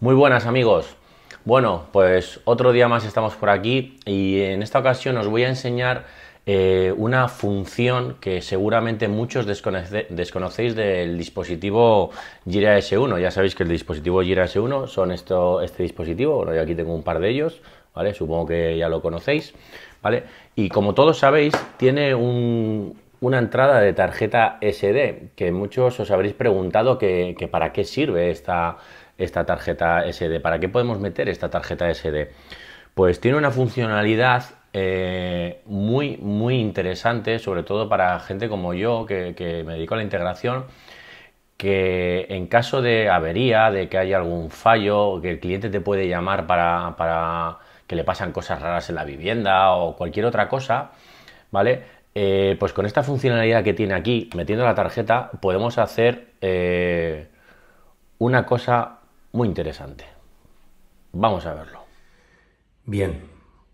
Muy buenas amigos. Bueno, pues otro día más estamos por aquí y en esta ocasión os voy a enseñar eh, una función que seguramente muchos desconocéis del dispositivo Gira S1. Ya sabéis que el dispositivo Gira S1 son esto, este dispositivo, bueno, yo aquí tengo un par de ellos, ¿vale? Supongo que ya lo conocéis, ¿vale? Y como todos sabéis, tiene un, una entrada de tarjeta SD, que muchos os habréis preguntado que, para qué sirve esta, esta tarjeta SD, para qué podemos meter esta tarjeta SD. Pues tiene una funcionalidad eh, muy, muy interesante, sobre todo para gente como yo que, me dedico a la integración, que en caso de avería, de que haya algún fallo, que el cliente te puede llamar para, para que le pasan cosas raras en la vivienda o cualquier otra cosa, ¿vale? Eh, pues con esta funcionalidad que tiene aquí, metiendo la tarjeta, podemos hacer eh, una cosa muy interesante. Vamos a verlo. Bien,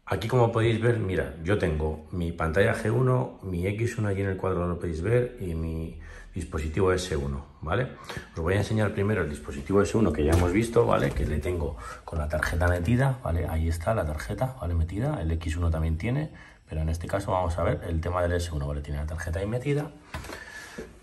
aquí como podéis ver, mira, yo tengo mi pantalla G1, mi X1 allí en el cuadro lo podéis ver y mi dispositivo S1, ¿vale? Os voy a enseñar primero el dispositivo S1 que ya hemos visto, ¿vale? Que le tengo con la tarjeta metida, ¿vale? Ahí está la tarjeta, ¿vale? Metida, el X1 también tiene, pero en este caso vamos a ver el tema del S1, ¿vale? Tiene la tarjeta ahí metida,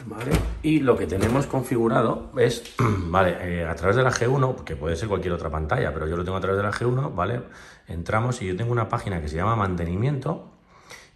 ¿vale? Y lo que tenemos configurado es, ¿vale? Eh, a través de la G1, que puede ser cualquier otra pantalla, pero yo lo tengo a través de la G1, ¿vale? Entramos y yo tengo una página que se llama mantenimiento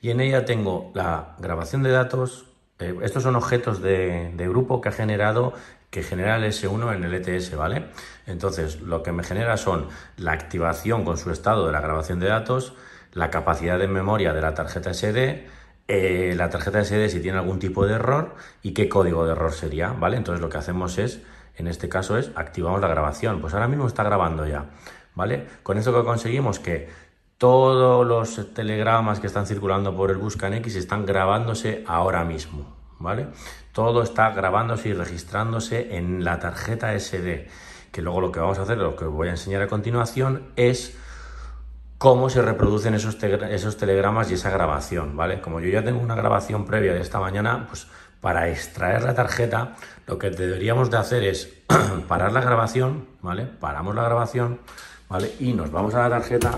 y en ella tengo la grabación de datos, eh, estos son objetos de, de grupo que ha generado que genera el S1 en el ETS, ¿vale? Entonces, lo que me genera son la activación con su estado de la grabación de datos, la capacidad de memoria de la tarjeta SD, eh, la tarjeta SD si tiene algún tipo de error y qué código de error sería, ¿vale? Entonces lo que hacemos es, en este caso es, activamos la grabación. Pues ahora mismo está grabando ya, ¿vale? Con esto que conseguimos que todos los telegramas que están circulando por el x están grabándose ahora mismo, ¿vale? Todo está grabándose y registrándose en la tarjeta SD, que luego lo que vamos a hacer, lo que voy a enseñar a continuación, es cómo se reproducen esos, esos telegramas y esa grabación, ¿vale? Como yo ya tengo una grabación previa de esta mañana, pues para extraer la tarjeta, lo que deberíamos de hacer es parar la grabación, ¿vale? Paramos la grabación, ¿vale? Y nos vamos a la tarjeta,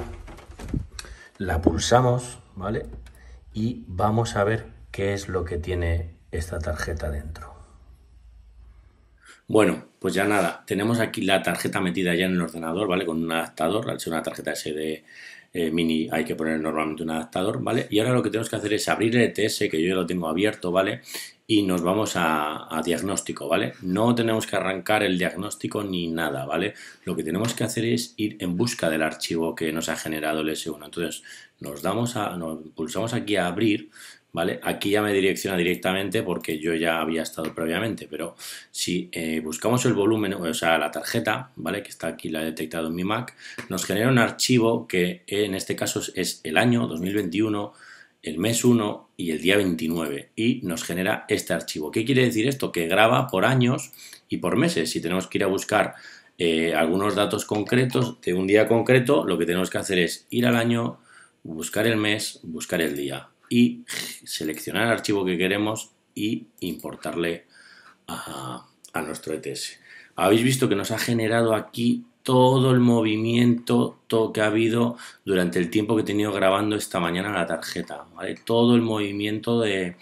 la pulsamos, ¿vale? Y vamos a ver qué es lo que tiene esta tarjeta dentro. Bueno, pues ya nada, tenemos aquí la tarjeta metida ya en el ordenador, ¿vale? Con un adaptador, al ser una tarjeta SD eh, mini hay que poner normalmente un adaptador, ¿vale? Y ahora lo que tenemos que hacer es abrir el ETS, que yo ya lo tengo abierto, ¿vale? Y nos vamos a, diagnóstico, ¿vale? No tenemos que arrancar el diagnóstico ni nada, ¿vale? Lo que tenemos que hacer es ir en busca del archivo que nos ha generado el S1. Entonces nos damos a, nos pulsamos aquí a abrir, Aquí ya me direcciona directamente porque yo ya había estado previamente, pero si eh, buscamos el volumen, o sea, la tarjeta, ¿vale? Que está aquí, la he detectado en mi Mac, nos genera un archivo que eh, en este caso es el año 2021, el mes 1 y el día 29 y nos genera este archivo. ¿Qué quiere decir esto? Que graba por años y por meses. Si tenemos que ir a buscar eh, algunos datos concretos de un día concreto, lo que tenemos que hacer es ir al año, buscar el mes, buscar el día y seleccionar el archivo que queremos y importarle a, nuestro ETS. Habéis visto que nos ha generado aquí todo el movimiento todo que ha habido durante el tiempo que he tenido grabando esta mañana la tarjeta, Todo el movimiento de,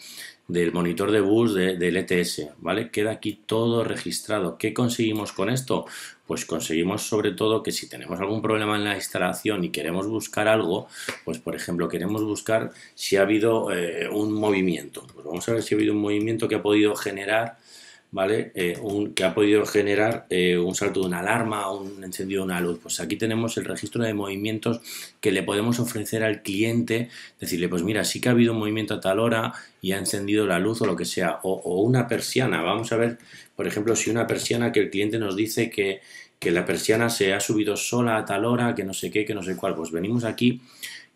del monitor de bus de, del ETS, ¿vale? Queda aquí todo registrado. ¿Qué conseguimos con esto? Pues conseguimos sobre todo que si tenemos algún problema en la instalación y queremos buscar algo, pues por ejemplo queremos buscar si ha habido eh, un movimiento. Pues vamos a ver si ha habido un movimiento que ha podido generar ¿vale? Eh, un, que ha podido generar eh, un salto de una alarma, un encendido de una luz. Pues aquí tenemos el registro de movimientos que le podemos ofrecer al cliente, decirle, pues mira, sí que ha habido un movimiento a tal hora y ha encendido la luz o lo que sea, o, una persiana. Vamos a ver, por ejemplo, si una persiana que el cliente nos dice que, que la persiana se ha subido sola a tal hora, que no sé qué, que no sé cuál, pues venimos aquí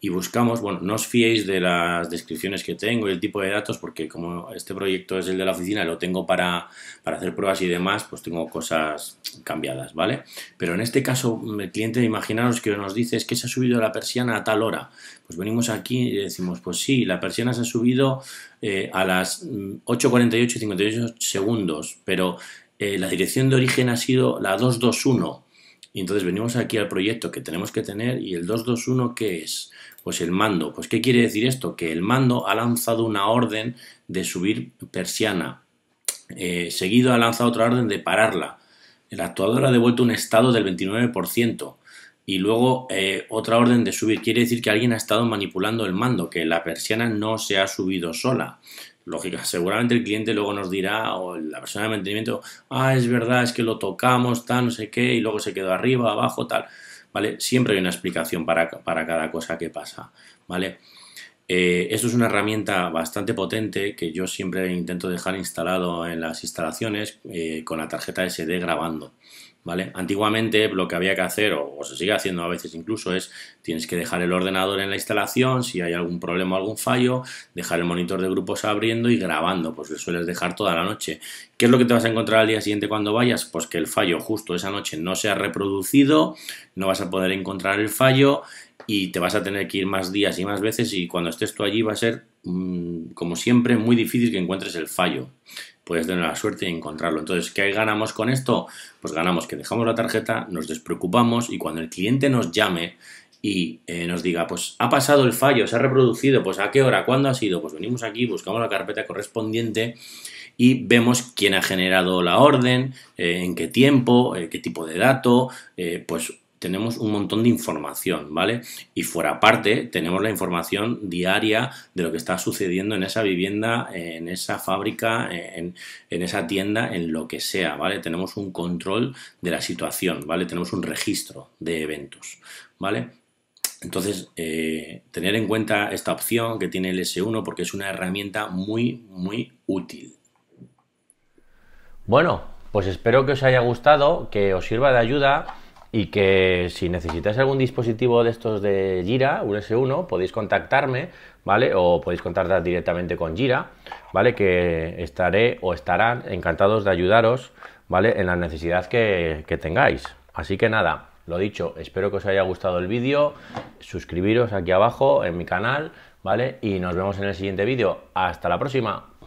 y buscamos, bueno, no os fiéis de las descripciones que tengo y el tipo de datos, porque como este proyecto es el de la oficina, lo tengo para, para hacer pruebas y demás, pues tengo cosas cambiadas, ¿vale? Pero en este caso, mm, el cliente, imaginaros que nos dice es que se ha subido la persiana a tal hora. Pues venimos aquí y decimos, pues sí, la persiana se ha subido eh, a las 8.48 mm, y 58 segundos, pero eh, la dirección de origen ha sido la 221 y entonces venimos aquí al proyecto que tenemos que tener y el 221 ¿qué es? Pues el mando. Pues ¿qué quiere decir esto? Que el mando ha lanzado una orden de subir persiana. Eh, seguido ha lanzado otra orden de pararla. El actuador ha devuelto un estado del 29% y luego eh, otra orden de subir. Quiere decir que alguien ha estado manipulando el mando, que la persiana no se ha subido sola lógica. Seguramente el cliente luego nos dirá, o la persona de mantenimiento, ah, es verdad, es que lo tocamos, tal, no sé qué, y luego se quedó arriba, abajo, tal. ¿Vale? Siempre hay una explicación para, cada cosa que pasa, ¿vale? Eh, esto es una herramienta bastante potente que yo siempre intento dejar instalado en las instalaciones eh, con la tarjeta SD grabando. Antiguamente lo que había que hacer, o, se sigue haciendo a veces incluso, es tienes que dejar el ordenador en la instalación, si hay algún problema o algún fallo, dejar el monitor de grupos abriendo y grabando, pues lo sueles dejar toda la noche. ¿Qué es lo que te vas a encontrar al día siguiente cuando vayas? Pues que el fallo justo esa noche no se ha reproducido, no vas a poder encontrar el fallo y te vas a tener que ir más días y más veces y cuando estés tú allí va a ser, mm, como siempre, muy difícil que encuentres el fallo puedes tener la suerte de encontrarlo. Entonces, ¿qué ganamos con esto? Pues ganamos que dejamos la tarjeta, nos despreocupamos y cuando el cliente nos llame y eh, nos diga, pues ha pasado el fallo, se ha reproducido, pues a qué hora, cuándo ha sido, pues venimos aquí, buscamos la carpeta correspondiente y vemos quién ha generado la orden, eh, en qué tiempo, eh, qué tipo de dato, pues tenemos un montón de información, ¿vale? Y fuera parte tenemos la información diaria de lo que está sucediendo en esa vivienda, en esa fábrica, en, esa tienda, en lo que sea, ¿vale? Tenemos un control de la situación, ¿vale? Tenemos un registro de eventos, ¿vale? Entonces, eh, tener en cuenta esta opción que tiene el S1 porque es una herramienta muy, muy útil. Bueno, pues espero que os haya gustado, que os sirva de ayuda y que si necesitáis algún dispositivo de estos de Gira, un S1, podéis contactarme, ¿vale? O podéis contactar directamente con Gira, ¿vale? Que estaré o estarán encantados de ayudaros, ¿vale? En la necesidad que, que tengáis. Así que nada, lo dicho, espero que os haya gustado el vídeo, suscribiros aquí abajo en mi canal, ¿vale? Y nos vemos en el siguiente vídeo. Hasta la próxima.